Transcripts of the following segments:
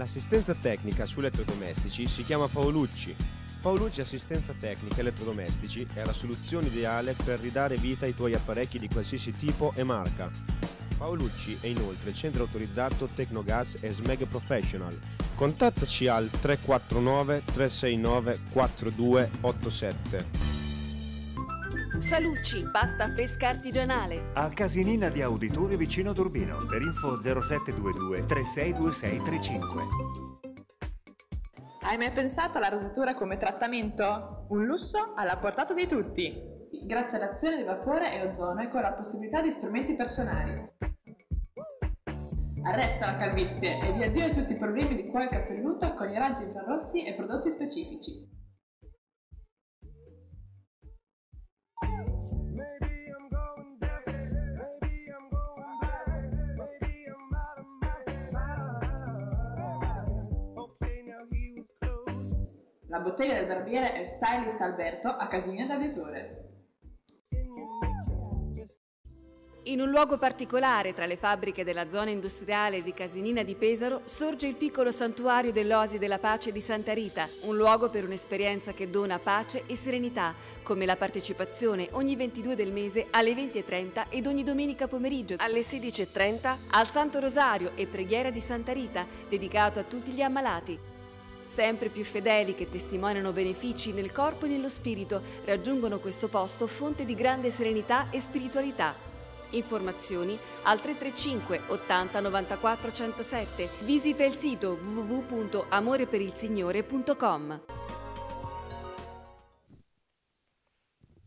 L'assistenza tecnica su elettrodomestici si chiama Paolucci. Paolucci Assistenza Tecnica Elettrodomestici è la soluzione ideale per ridare vita ai tuoi apparecchi di qualsiasi tipo e marca. Paolucci è inoltre il centro autorizzato Tecnogas e Smeg Professional. Contattaci al 349 369 4287. Salucci, pasta fresca artigianale. A Casinina di Auditore vicino Turbino. Per info 0722 362635. Hai mai pensato alla rosatura come trattamento? Un lusso alla portata di tutti. Grazie all'azione di vapore e ozono e con la possibilità di strumenti personali. Arresta la calvizie e dia addio a tutti i problemi di cuoio capelluto con i raggi infrarossi e prodotti specifici. La bottega del barbiere è Stylist Alberto a Casina d'Avitore. In un luogo particolare tra le fabbriche della zona industriale di Casinina di Pesaro sorge il piccolo santuario dell'Osi della Pace di Santa Rita, un luogo per un'esperienza che dona pace e serenità, come la partecipazione ogni 22 del mese alle 20.30 ed ogni domenica pomeriggio alle 16.30 al Santo Rosario e preghiera di Santa Rita, dedicato a tutti gli ammalati. Sempre più fedeli che testimoniano benefici nel corpo e nello spirito raggiungono questo posto fonte di grande serenità e spiritualità. Informazioni al 335 80 94 107. Visita il sito www.amoreperilsignore.com.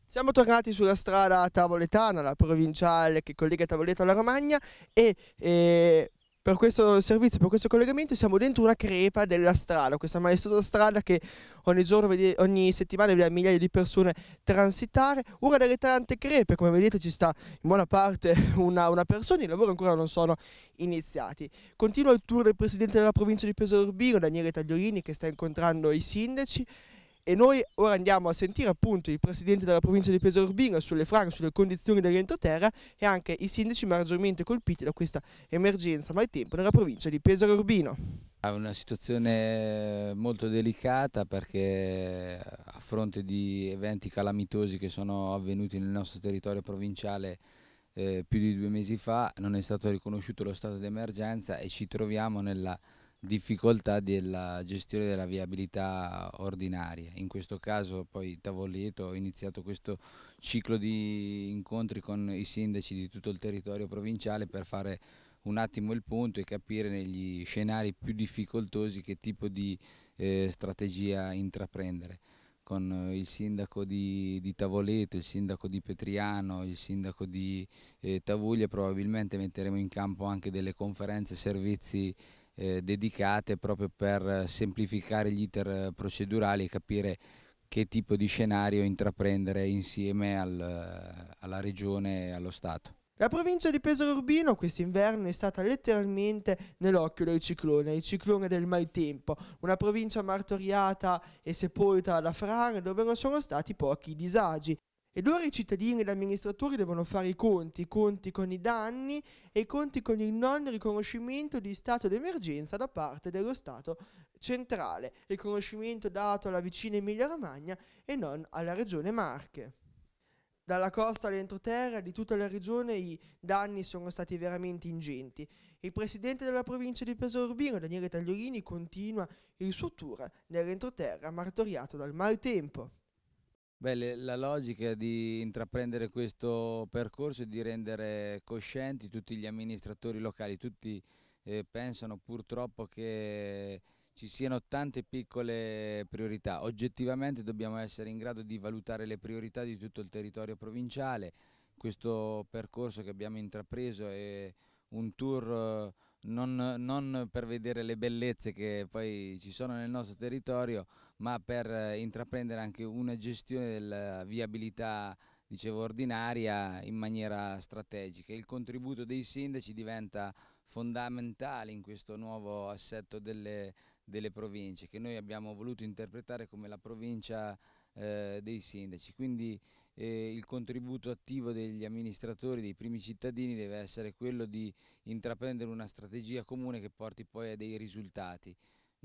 Siamo tornati sulla strada tavoletana, la provinciale che collega Tavoleto alla Romagna e eh, per questo servizio, per questo collegamento, siamo dentro una crepa della strada, questa maestosa strada che ogni giorno, ogni settimana vede migliaia di persone transitare, una delle tante crepe, come vedete ci sta in buona parte una, una persona, i lavori ancora non sono iniziati. Continua il tour del presidente della provincia di Pesorbino, Daniele Tagliolini, che sta incontrando i sindaci e noi ora andiamo a sentire appunto il presidente della provincia di Pesaro Urbino sulle frane, sulle condizioni dell'entroterra e anche i sindaci maggiormente colpiti da questa emergenza maltempo nella provincia di Pesaro Urbino. È una situazione molto delicata perché a fronte di eventi calamitosi che sono avvenuti nel nostro territorio provinciale eh, più di due mesi fa non è stato riconosciuto lo stato d'emergenza e ci troviamo nella difficoltà della gestione della viabilità ordinaria. In questo caso poi Tavolieto ho iniziato questo ciclo di incontri con i sindaci di tutto il territorio provinciale per fare un attimo il punto e capire negli scenari più difficoltosi che tipo di eh, strategia intraprendere con eh, il sindaco di, di, Tavoleto, il sindaco di Petriano, il sindaco di eh, Tavuglia, probabilmente metteremo in campo anche delle conferenze e servizi eh, dedicate proprio per eh, semplificare gli iter eh, procedurali e capire che tipo di scenario intraprendere insieme al, alla regione e allo Stato. La provincia di Pesaro Urbino quest'inverno è stata letteralmente nell'occhio del ciclone, il ciclone del maltempo, una provincia martoriata e sepolta da frane dove non sono stati pochi disagi ed ora i cittadini e gli amministratori devono fare i conti, i conti con i danni e i conti con il non riconoscimento di stato d'emergenza da parte dello Stato centrale, riconoscimento dato alla vicina Emilia Romagna e non alla regione Marche. Dalla costa all'entroterra di tutta la regione i danni sono stati veramente ingenti. Il presidente della provincia di Pesaro Urbino, Daniele Tagliolini, continua il suo tour nell'entroterra martoriato dal maltempo. Beh, la logica di intraprendere questo percorso e di rendere coscienti tutti gli amministratori locali, tutti eh, pensano purtroppo che ci siano tante piccole priorità. Oggettivamente dobbiamo essere in grado di valutare le priorità di tutto il territorio provinciale. Questo percorso che abbiamo intrapreso è un tour eh, non, non per vedere le bellezze che poi ci sono nel nostro territorio, ma per eh, intraprendere anche una gestione della viabilità dicevo, ordinaria in maniera strategica. Il contributo dei sindaci diventa fondamentale in questo nuovo assetto delle, delle province che noi abbiamo voluto interpretare come la provincia eh, dei sindaci. Quindi eh, il contributo attivo degli amministratori, dei primi cittadini deve essere quello di intraprendere una strategia comune che porti poi a dei risultati.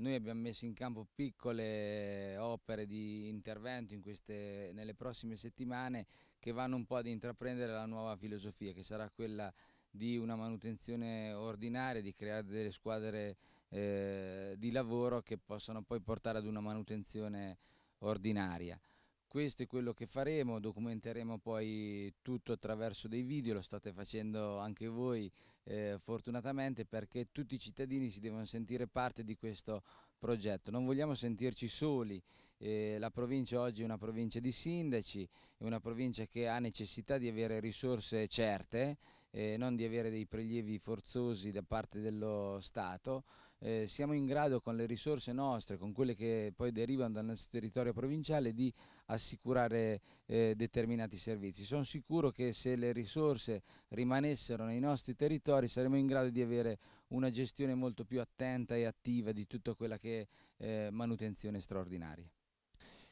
Noi abbiamo messo in campo piccole opere di intervento in queste, nelle prossime settimane che vanno un po' ad intraprendere la nuova filosofia che sarà quella di una manutenzione ordinaria, di creare delle squadre eh, di lavoro che possano poi portare ad una manutenzione ordinaria questo è quello che faremo, documenteremo poi tutto attraverso dei video, lo state facendo anche voi eh, fortunatamente perché tutti i cittadini si devono sentire parte di questo progetto, non vogliamo sentirci soli, eh, la provincia oggi è una provincia di sindaci, è una provincia che ha necessità di avere risorse certe, eh, non di avere dei prelievi forzosi da parte dello Stato, eh, siamo in grado con le risorse nostre, con quelle che poi derivano dal nostro territorio provinciale di assicurare eh, determinati servizi. Sono sicuro che se le risorse rimanessero nei nostri territori saremmo in grado di avere una gestione molto più attenta e attiva di tutta quella che è eh, manutenzione straordinaria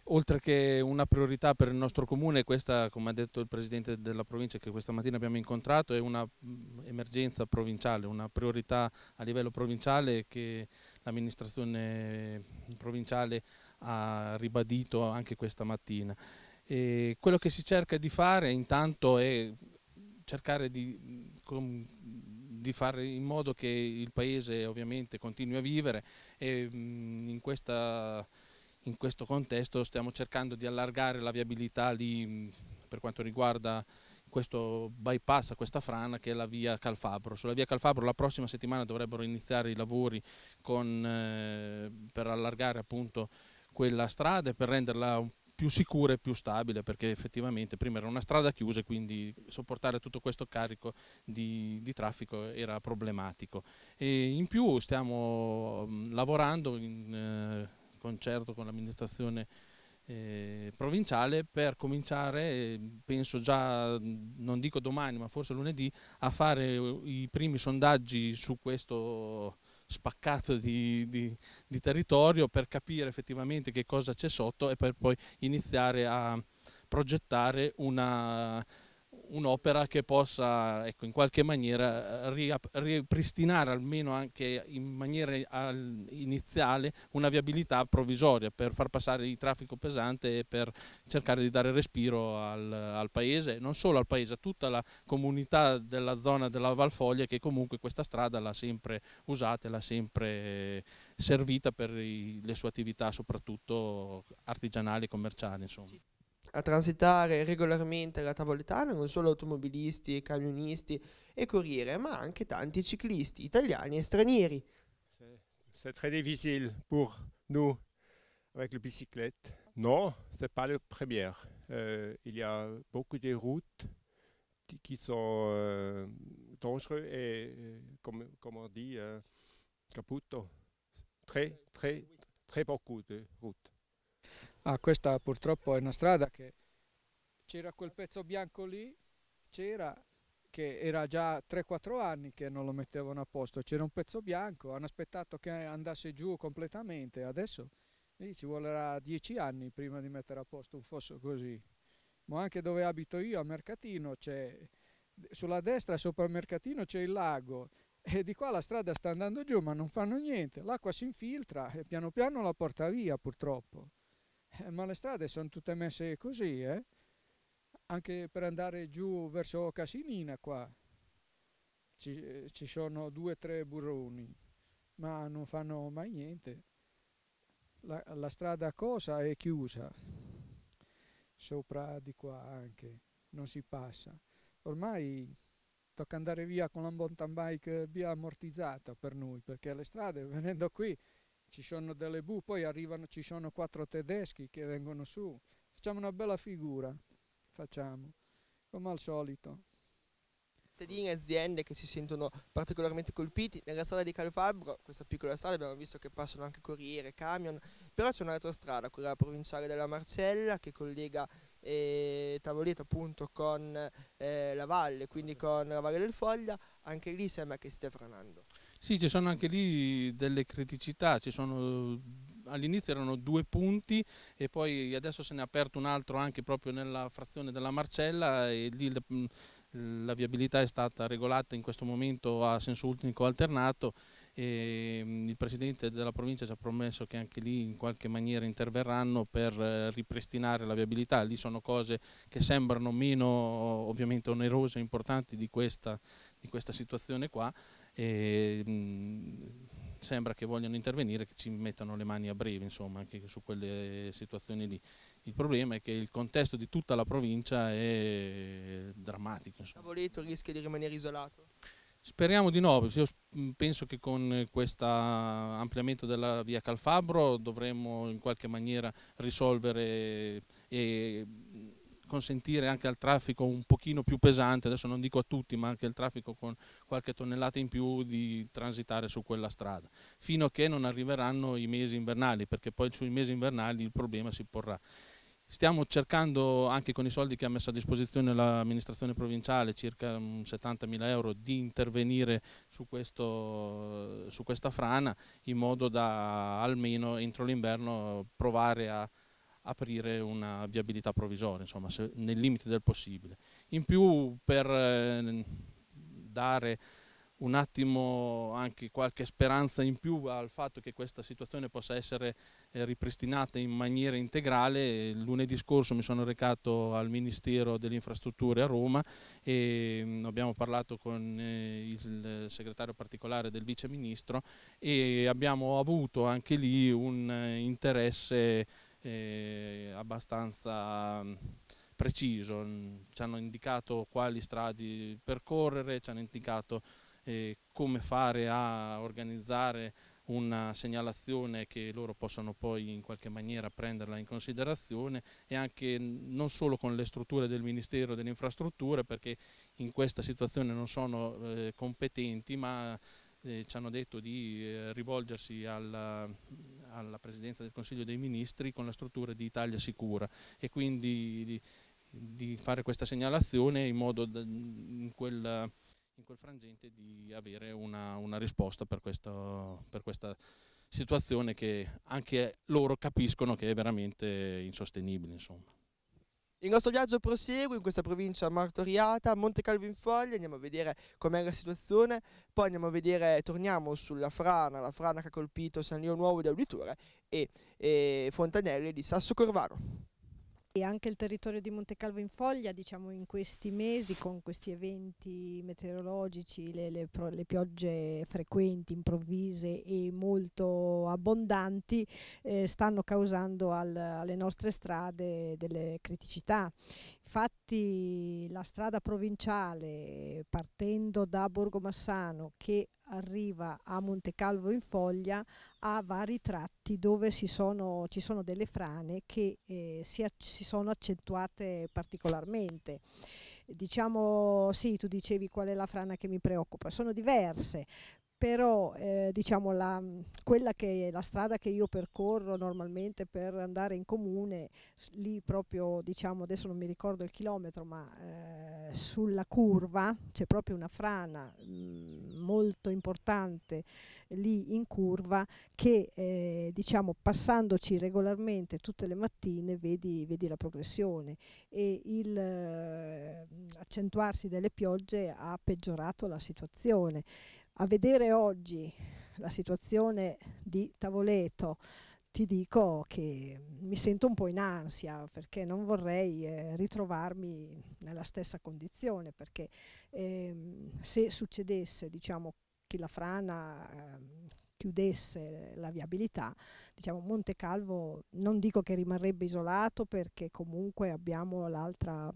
oltre che una priorità per il nostro comune, questa come ha detto il Presidente della provincia che questa mattina abbiamo incontrato è un'emergenza mm, provinciale, una priorità a livello provinciale che l'amministrazione provinciale ha ha ribadito anche questa mattina. E quello che si cerca di fare intanto è cercare di, di, fare in modo che il paese ovviamente continui a vivere e mm, in, questa, in questo contesto stiamo cercando di allargare la viabilità lì, mm, per quanto riguarda questo bypass, questa frana che è la via Calfabro. Sulla via Calfabro la prossima settimana dovrebbero iniziare i lavori con, eh, per allargare appunto quella strada per renderla più sicura e più stabile perché effettivamente prima era una strada chiusa e quindi sopportare tutto questo carico di, di traffico era problematico e in più stiamo mm, lavorando in eh, concerto con l'amministrazione eh, provinciale per cominciare, penso già, mm, non dico domani, ma forse lunedì, a fare eh, i primi sondaggi su questo spaccato di, di, di territorio per capire effettivamente che cosa c'è sotto e per poi iniziare a progettare una un'opera che possa ecco, in qualche maniera eh, ripristinare almeno anche in maniera iniziale una viabilità provvisoria per far passare il traffico pesante e per cercare di dare respiro al, al paese, non solo al paese, a tutta la comunità della zona della Valfoglia che comunque questa strada l'ha sempre usata e l'ha sempre servita per i, le sue attività soprattutto artigianali e commerciali. Insomma. a transitare regolarmente la Tavoletana non solo automobilisti, e camionisti e corriere, ma anche tanti ciclisti italiani e stranieri. C'est très difficile pour nous avec la bicyclette. Non, c'est pas la première. Euh, il y a beaucoup de routes qui sont euh, dangereuses et, euh, comme, on dit, euh, Très, très, très beaucoup de routes. Ah, questa purtroppo è una strada che c'era quel pezzo bianco lì, c'era che era già 3-4 anni che non lo mettevano a posto, c'era un pezzo bianco, hanno aspettato che andasse giù completamente, adesso lì ci vorrà 10 anni prima di mettere a posto un fosso così. Ma anche dove abito io, a Mercatino, c'è sulla destra sopra il Mercatino c'è il lago e di qua la strada sta andando giù ma non fanno niente, l'acqua si infiltra e piano piano la porta via purtroppo. Eh, ma le strade sono tutte messe così, eh? Anche per andare giù verso Casinina qua ci, eh, ci sono due o tre burroni, ma non fanno mai niente. La, la strada cosa è chiusa, sopra di qua anche, non si passa. Ormai tocca andare via con la mountain bike eh, via ammortizzata per noi, perché le strade venendo qui ci sono delle bu, poi arrivano, ci sono quattro tedeschi che vengono su. Facciamo una bella figura, facciamo, come al solito. Cittadini e aziende che si sentono particolarmente colpiti, nella strada di Calfabbro, questa piccola strada, abbiamo visto che passano anche corriere, camion, però c'è un'altra strada, quella provinciale della Marcella, che collega eh, Tavoleto appunto con eh, la valle, quindi con la Valle del Foglia, anche lì sembra che stia franando. Sì, ci sono anche lì delle criticità, sono, all'inizio erano due punti e poi adesso se ne è aperto un altro anche proprio nella frazione della Marcella e lì mm, la viabilità è stata regolata in questo momento a senso ultimo alternato e mm, il Presidente della provincia ci ha promesso che anche lì in qualche maniera interverranno per eh, ripristinare la viabilità, lì sono cose che sembrano meno ovviamente onerose e importanti di questa, di questa situazione qua, e mh, mm, sembra che vogliano intervenire, che ci mettano le mani a breve, insomma, anche su quelle situazioni lì. Il problema è che il contesto di tutta la provincia è drammatico. Insomma. Cavoleto rischia di rimanere isolato? Speriamo di no, io mm, penso che con questo ampliamento della via Calfabro dovremmo in qualche maniera risolvere e mm, consentire anche al traffico un pochino più pesante, adesso non dico a tutti, ma anche al traffico con qualche tonnellata in più di transitare su quella strada, fino a che non arriveranno i mesi invernali, perché poi sui mesi invernali il problema si porrà. Stiamo cercando anche con i soldi che ha messo a disposizione l'amministrazione provinciale, circa 70.000 euro, di intervenire su, questo, su questa frana in modo da almeno entro l'inverno provare a aprire una viabilità provvisoria, insomma, se, nel limite del possibile. In più per eh, dare un attimo anche qualche speranza in più al fatto che questa situazione possa essere eh, ripristinata in maniera integrale. Lunedì scorso mi sono recato al Ministero delle Infrastrutture a Roma e mh, mm, abbiamo parlato con eh, il segretario particolare del Vice Ministro e abbiamo avuto anche lì un eh, interesse eh, abbastanza mm, preciso, mm, ci hanno indicato quali strade percorrere, ci hanno indicato eh, come fare a organizzare una segnalazione che loro possano poi in qualche maniera prenderla in considerazione e anche mm, non solo con le strutture del Ministero delle Infrastrutture perché in questa situazione non sono eh, competenti ma eh, ci hanno detto di eh, rivolgersi al, alla presidenza del Consiglio dei Ministri con la struttura di Italia Sicura e quindi di, di fare questa segnalazione in modo da, in, quel, in, quel, frangente di avere una, una risposta per, questo, per questa situazione che anche loro capiscono che è veramente insostenibile. Insomma. Il nostro viaggio prosegue in questa provincia martoriata, Monte Calvo in Foglia, andiamo a vedere com'è la situazione, poi andiamo a vedere, torniamo sulla frana, la frana che ha colpito San Leo Nuovo di Auditore e, e Fontanelli di Sasso Corvaro. E anche il territorio di Montecalvo in foglia, diciamo in questi mesi, con questi eventi meteorologici, le, le, le piogge frequenti, improvvise e molto abbondanti, eh, stanno causando al, alle nostre strade delle criticità Infatti la strada provinciale partendo da Borgomassano che arriva a Montecalvo in Foglia ha vari tratti dove sono, ci sono delle frane che eh, si, si sono accentuate particolarmente diciamo sì, tu dicevi qual è la frana che mi preoccupa, sono diverse però eh, diciamo la, quella che è la strada che io percorro normalmente per andare in comune, lì proprio diciamo adesso non mi ricordo il chilometro, ma eh, sulla curva c'è proprio una frana mh, mm, molto importante lì in curva che eh, diciamo passandoci regolarmente tutte le mattine vedi, vedi la progressione e il eh, accentuarsi delle piogge ha peggiorato la situazione a vedere oggi la situazione di Tavoleto, ti dico che mi sento un po' in ansia perché non vorrei eh, ritrovarmi nella stessa condizione perché eh, se succedesse diciamo, che la frana eh, chiudesse la viabilità, diciamo Monte Calvo non dico che rimarrebbe isolato perché comunque abbiamo l'altra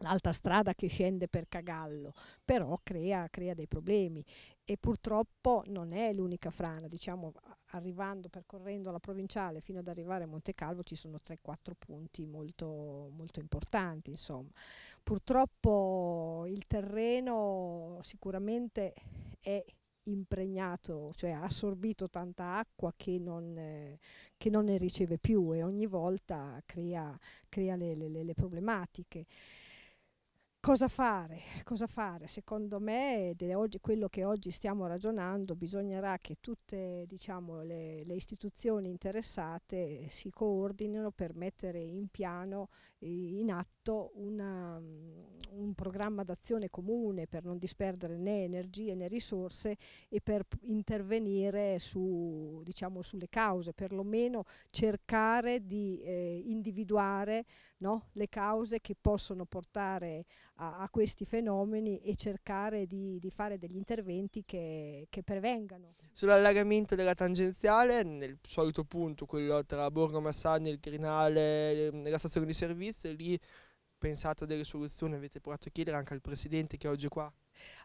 l'altra strada che scende per Cagallo, però crea, crea, dei problemi e purtroppo non è l'unica frana, diciamo arrivando, percorrendo la provinciale fino ad arrivare a Monte Calvo ci sono 3-4 punti molto, molto importanti. Insomma. Purtroppo il terreno sicuramente è impregnato, cioè ha assorbito tanta acqua che non, eh, che non ne riceve più e ogni volta crea, crea le, le, le problematiche. Cosa fare? Cosa fare? Secondo me, ed è oggi quello che oggi stiamo ragionando, bisognerà che tutte diciamo, le, le, istituzioni interessate si coordinino per mettere in piano, eh, in atto una, mm, un programma d'azione comune per non disperdere né energie né risorse e per intervenire su, diciamo, sulle cause, perlomeno cercare di eh, individuare no? le cause che possono portare a, a questi fenomeni e cercare di, di fare degli interventi che, che prevengano. Sull'allagamento della tangenziale, nel solito punto, quello tra Borgo Massagno, il Crinale, ehm, la stazione di servizio, lì pensate a delle soluzioni, avete provato a chiedere anche al Presidente che oggi è qua?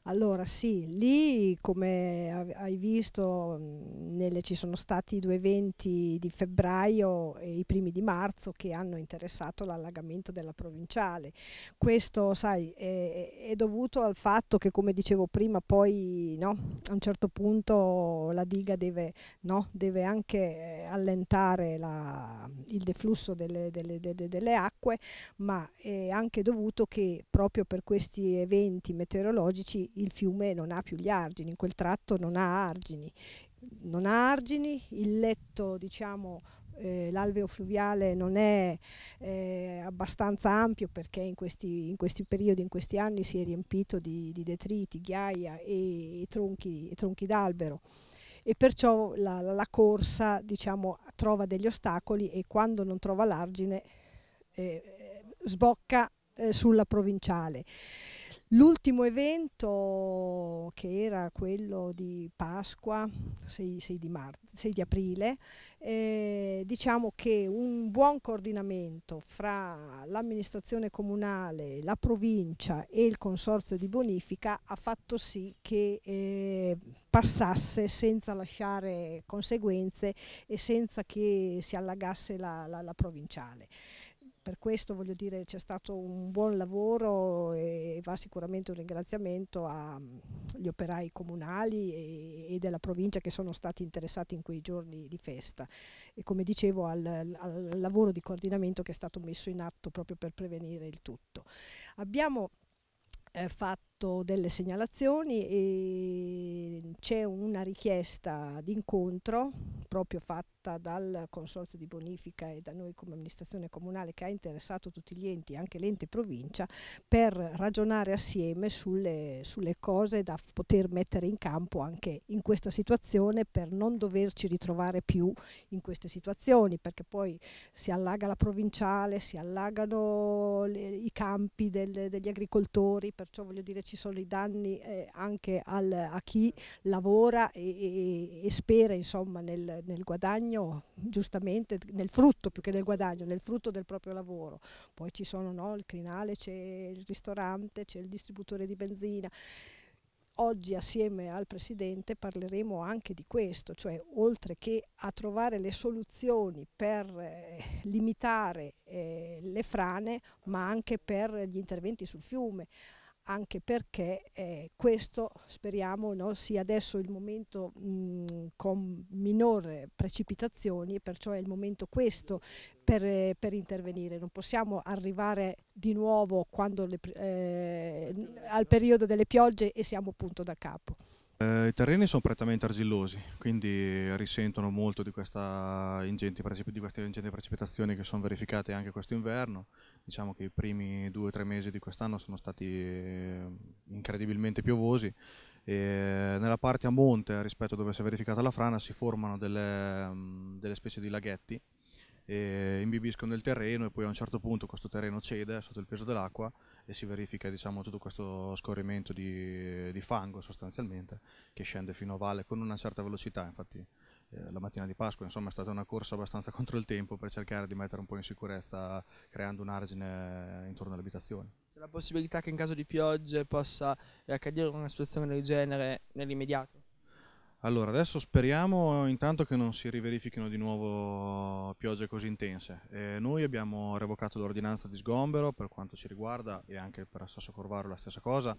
Allora sì, lì come hai visto mhmm, nelle, ci sono stati due eventi di febbraio e i primi di marzo che hanno interessato l'allagamento della provinciale. Questo sai, è, è dovuto al fatto che come dicevo prima poi no, a un certo punto la diga deve, no, deve anche eh, allentare la, il deflusso delle, delle, delle, delle acque ma è anche dovuto che proprio per questi eventi meteorologici il fiume non ha più gli argini, in quel tratto non ha argini. Non ha argini, il letto diciamo eh, l'alveo fluviale non è eh, abbastanza ampio perché in questi, in questi, periodi, in questi anni si è riempito di, di detriti, ghiaia e, e, tronchi, e tronchi d'albero e perciò la, la, la corsa diciamo, trova degli ostacoli e quando non trova l'argine eh, eh sbocca eh, sulla provinciale. L'ultimo evento, che era quello di Pasqua, 6, 6, di, marzo, 6 di, aprile, eh, diciamo che un buon coordinamento fra l'amministrazione comunale, la provincia e il consorzio di bonifica ha fatto sì che eh, passasse senza lasciare conseguenze e senza che si allagasse la, la, la provinciale per questo voglio dire c'è stato un buon lavoro e va sicuramente un ringraziamento agli mm, operai comunali e, e, della provincia che sono stati interessati in quei giorni di festa e come dicevo al, al lavoro di coordinamento che è stato messo in atto proprio per prevenire il tutto. Abbiamo eh, fatto fatto delle segnalazioni e c'è una richiesta d'incontro proprio fatta dal Consorzio di Bonifica e da noi come amministrazione comunale che ha interessato tutti gli enti, anche l'ente provincia, per ragionare assieme sulle, sulle cose da poter mettere in campo anche in questa situazione per non doverci ritrovare più in queste situazioni, perché poi si allaga la provinciale, si allagano le, i campi del, degli agricoltori, perciò voglio dire ci sono i danni eh, anche al, a chi lavora e, e, e spera insomma, nel, nel, guadagno, giustamente nel frutto più che nel guadagno, nel frutto del proprio lavoro. Poi ci sono no, il crinale, c'è il ristorante, c'è il distributore di benzina oggi assieme al Presidente parleremo anche di questo, cioè oltre che a trovare le soluzioni per eh, limitare eh, le frane, ma anche per gli interventi sul fiume anche perché eh, questo speriamo no, sia adesso il momento mh, mhmm, con minore precipitazioni, perciò è il momento questo per, eh, per intervenire. Non possiamo arrivare di nuovo le, eh, al periodo delle piogge e siamo punto da capo. Eh, I terreni sono prettamente argillosi, quindi risentono molto di, ingenti, di queste ingenti precipitazioni che sono verificate anche quest'inverno. Diciamo che i primi due o tre mesi di quest'anno sono stati eh, incredibilmente piovosi e nella parte a monte rispetto a dove si è verificata la frana si formano delle, mm, delle specie di laghetti imbibiscono il terreno e poi a un certo punto questo terreno cede sotto il peso dell'acqua e si verifica diciamo, tutto questo scorrimento di, di, fango sostanzialmente che scende fino a valle con una certa velocità infatti eh, la mattina di Pasqua insomma è stata una corsa abbastanza contro il tempo per cercare di mettere un po' in sicurezza creando un argine intorno alle abitazioni. C'è la possibilità che in caso di piogge possa accadere una situazione del genere nell'immediato? Allora, adesso speriamo intanto che non si riverifichino di nuovo piogge così intense. Eh, noi abbiamo revocato l'ordinanza di sgombero per quanto ci riguarda e anche per Sasso Corvaro la stessa cosa,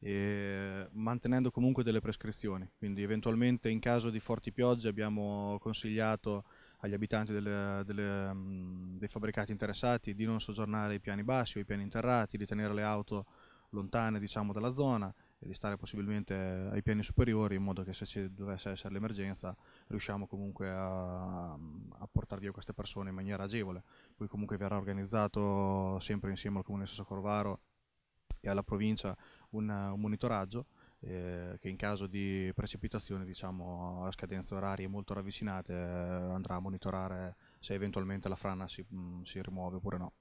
eh, mantenendo comunque delle prescrizioni. Quindi eventualmente in caso di forti piogge abbiamo consigliato agli abitanti delle, delle, dei fabbricati interessati di non soggiornare i piani bassi o i piani interrati, di tenere le auto lontane diciamo, dalla zona e di stare possibilmente ai piani superiori in modo che se ci dovesse essere l'emergenza riusciamo comunque a, a portare via queste persone in maniera agevole. Poi comunque verrà organizzato sempre insieme al Comune di Sasso Corvaro e alla provincia un, un monitoraggio eh, che in caso di precipitazione diciamo, a scadenze orarie molto ravvicinate eh, andrà a monitorare se eventualmente la frana si, mh, mm, si rimuove oppure no.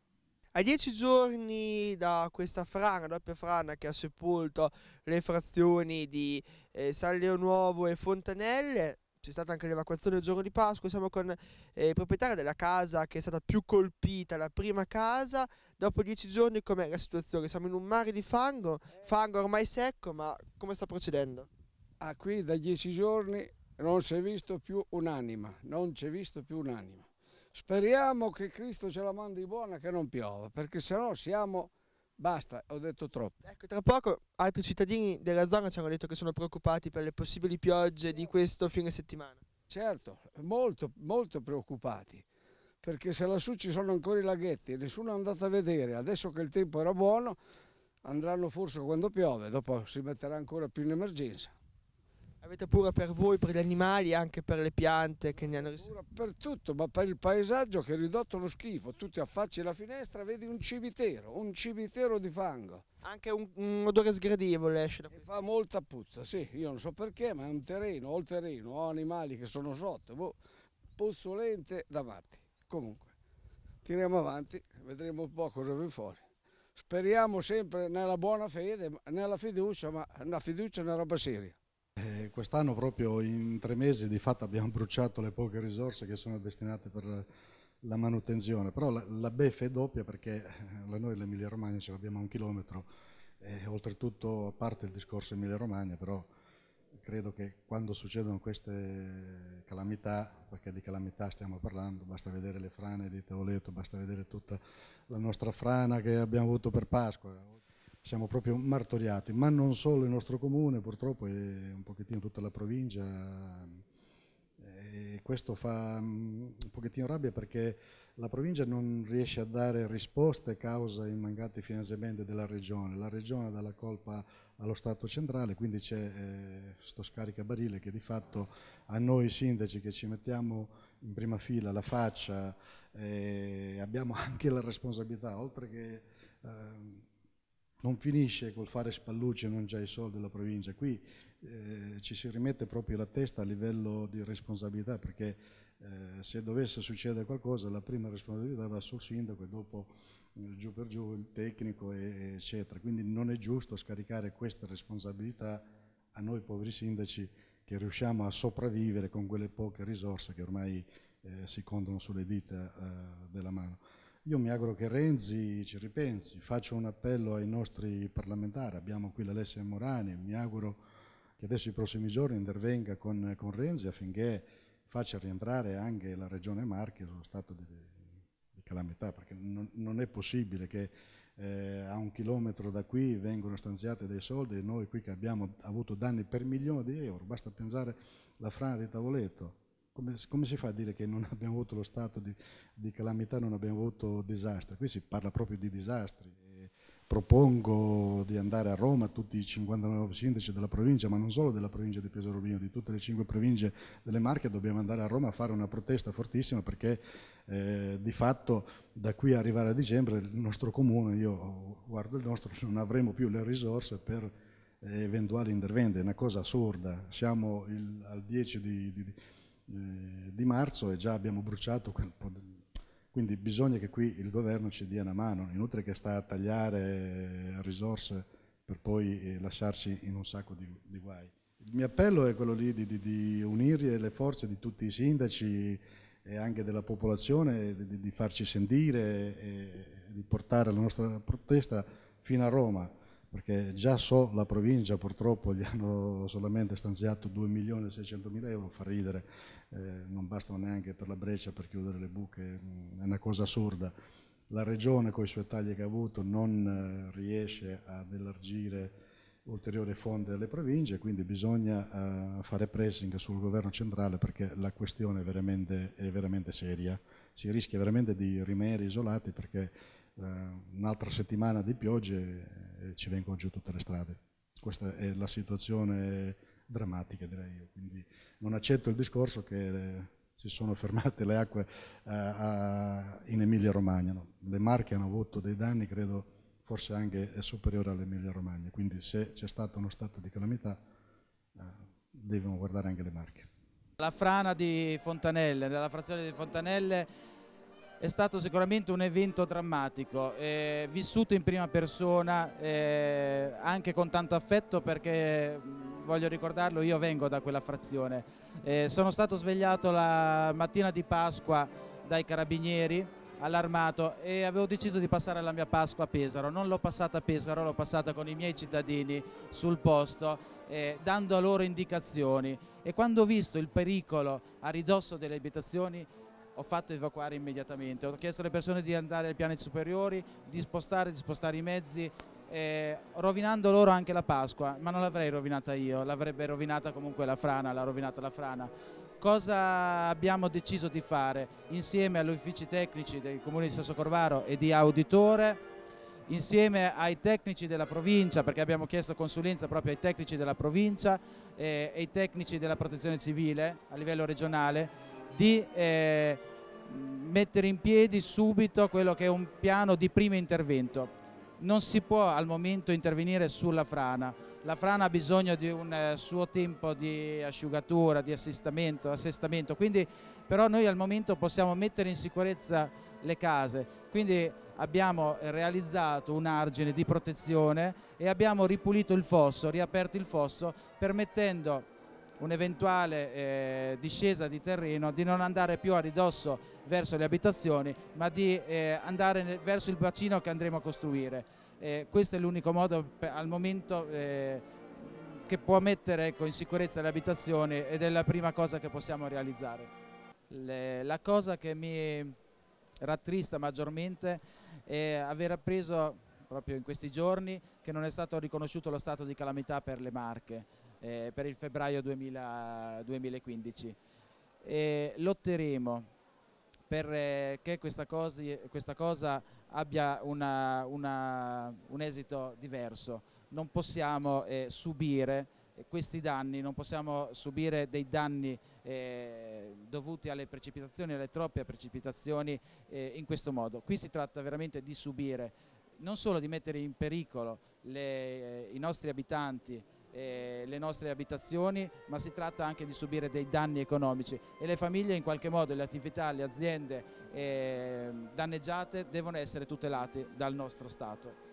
A dieci giorni da questa frana, doppia frana che ha sepolto le frazioni di eh, San Leonuovo e Fontanelle, c'è stata anche l'evacuazione il giorno di Pasqua, siamo con eh, il proprietario della casa che è stata più colpita, la prima casa, dopo dieci giorni com'è la situazione? Siamo in un mare di fango, fango ormai secco, ma come sta procedendo? Ah, qui da dieci giorni non si è visto più un'anima, non si è visto più un'anima. Speriamo che Cristo ce la mandi buona, che non piova, perché se no siamo... Basta, ho detto troppo. Ecco, tra poco altri cittadini della zona ci hanno detto che sono preoccupati per le possibili piogge di questo fine settimana. Certo, molto, molto preoccupati, perché se lassù ci sono ancora i laghetti e nessuno è andato a vedere, adesso che il tempo era buono, andranno forse quando piove, dopo si metterà ancora più in emergenza. Avete paura per voi, per gli animali, anche per le piante che ne hanno riservato? Per tutto, ma per il paesaggio che è ridotto lo schifo. Tu ti affacci alla finestra vedi un cimitero, un cimitero di fango. Anche un, un odore sgradevole esce da questo. Fa molta puzza, sì, io non so perché, ma è un terreno, ho il terreno, ho animali che sono sotto, boh, puzzolente davanti. Comunque, tiriamo avanti, vedremo un po' cosa vi fuori speriamo sempre nella buona fede, nella fiducia, ma la fiducia è una roba seria. Eh, quest'anno proprio in tre mesi di fatto abbiamo bruciato le poche risorse che sono destinate per la manutenzione, però la, la beffa è doppia perché eh, noi l'Emilia Romagna ce l'abbiamo a un chilometro e eh, oltretutto a parte il discorso Emilia Romagna, però credo che quando succedono queste calamità, perché di calamità stiamo parlando, basta vedere le frane di Teoleto, basta vedere tutta la nostra frana che abbiamo avuto per Pasqua, siamo proprio martoriati, ma non solo il nostro comune, purtroppo è un pochettino tutta la provincia eh, e questo fa mm, un pochettino rabbia perché la provincia non riesce a dare risposte a causa i mancati finanziamenti della regione, la regione dà la colpa allo Stato centrale, quindi c'è eh, scaricabarile che di fatto a noi sindaci che ci mettiamo in prima fila la faccia eh, abbiamo anche la responsabilità, oltre che... Eh, non finisce col fare spallucce non già i soldi della provincia, qui eh, ci si rimette proprio la testa a livello di responsabilità perché eh, se dovesse succedere qualcosa la prima responsabilità va sul sindaco e dopo eh, giù per giù il tecnico e, eccetera, quindi non è giusto scaricare questa responsabilità a noi poveri sindaci che riusciamo a sopravvivere con quelle poche risorse che ormai eh, si contano sulle dita eh, della mano. Io mi auguro che Renzi ci ripensi, faccio un appello ai nostri parlamentari, abbiamo qui l'Alessia Morani, mi auguro che adesso i prossimi giorni intervenga con, con, Renzi affinché faccia rientrare anche la regione Marche sullo stato di, di calamità, perché non, non, è possibile che eh, a un chilometro da qui vengano stanziate dei soldi e noi qui che abbiamo avuto danni per milioni di euro, basta pensare alla frana di Tavoletto, come, come, si fa a dire che non abbiamo avuto lo stato di, di, calamità, non abbiamo avuto disastri? Qui si parla proprio di disastri. E propongo di andare a Roma, tutti i 59 sindaci della provincia, ma non solo della provincia di Pesorolino, di tutte le cinque province delle Marche, dobbiamo andare a Roma a fare una protesta fortissima perché eh, di fatto da qui a arrivare a dicembre il nostro comune, io guardo il nostro, non avremo più le risorse per eh, eventuali interventi, è una cosa assurda. Siamo il, al 10 di, di eh, di marzo e già abbiamo bruciato quel po' di... Quindi bisogna che qui il governo ci dia una mano, inutile che sta a tagliare eh, risorse per poi eh, lasciarci in un sacco di, di guai. Il mio appello è quello lì di, di, di, unire le forze di tutti i sindaci e anche della popolazione, di, farci sentire e di portare la nostra protesta fino a Roma, perché già so la provincia purtroppo gli hanno solamente stanziato 2 milioni e 600 mila euro, fa ridere. Eh, non bastano neanche per la breccia per chiudere le buche, è una cosa assurda. La regione con i suoi tagli che ha avuto non eh, riesce ad elargire ulteriori fondi alle province, quindi bisogna eh, fare pressing sul governo centrale perché la questione è veramente, è veramente seria, si rischia veramente di rimanere isolati perché un'altra settimana di piogge ci vengono giù tutte le strade. Questa è la situazione drammatiche direi io, quindi non accetto il discorso che eh, si sono fermate le acque eh, in Emilia Romagna, no? le Marche hanno avuto dei danni credo forse anche eh, superiori all'Emilia Romagna, quindi se c'è stato uno stato di calamità devono guardare anche le Marche. La frana di Fontanelle, nella frazione di Fontanelle è stato sicuramente un evento drammatico, eh, vissuto in prima persona, eh, anche con tanto affetto perché, voglio ricordarlo, io vengo da quella frazione. Eh, sono stato svegliato la mattina di Pasqua dai carabinieri all'armato e avevo deciso di passare la mia Pasqua a Pesaro. Non l'ho passata a Pesaro, l'ho passata con i miei cittadini sul posto, eh, dando loro indicazioni. E quando ho visto il pericolo a ridosso delle abitazioni, ho fatto evacuare immediatamente, ho chiesto alle persone di andare ai piani superiori, di spostare, di spostare i mezzi, eh, rovinando loro anche la Pasqua, ma non l'avrei rovinata io, l'avrebbe rovinata comunque la frana, l'ha rovinata la frana. Cosa abbiamo deciso di fare? Insieme agli uffici tecnici del Comune di Sasso Corvaro e di Auditore, insieme ai tecnici della provincia, perché abbiamo chiesto consulenza proprio ai tecnici della provincia eh, e ai tecnici della protezione civile a livello regionale, di eh, mettere in piedi subito quello che è un piano di primo intervento. Non si può al momento intervenire sulla frana, la frana ha bisogno di un eh, suo tempo di asciugatura, di assistamento, assestamento, quindi però noi al momento possiamo mettere in sicurezza le case, quindi abbiamo realizzato un argine di protezione e abbiamo ripulito il fosso, riaperto il fosso permettendo un'eventuale eh, discesa di terreno, di non andare più a ridosso verso le abitazioni, ma di eh, andare verso il bacino che andremo a costruire. Eh, questo è l'unico modo per, al momento eh, che può mettere ecco, in sicurezza le abitazioni ed è la prima cosa che possiamo realizzare. Le, la cosa che mi rattrista maggiormente è aver appreso proprio in questi giorni che non è stato riconosciuto lo stato di calamità per le Marche eh, per il febbraio 2000, 2015. E lotteremo perché eh, questa, questa cosa, abbia una, una, un esito diverso. Non possiamo eh, subire questi danni, non possiamo subire dei danni eh, dovuti alle precipitazioni, alle troppe precipitazioni eh, in questo modo. Qui si tratta veramente di subire, non solo di mettere in pericolo le, eh, i nostri abitanti, eh, le nostre abitazioni, ma si tratta anche di subire dei danni economici e le famiglie in qualche modo, le attività, le aziende eh, danneggiate devono essere tutelate dal nostro Stato.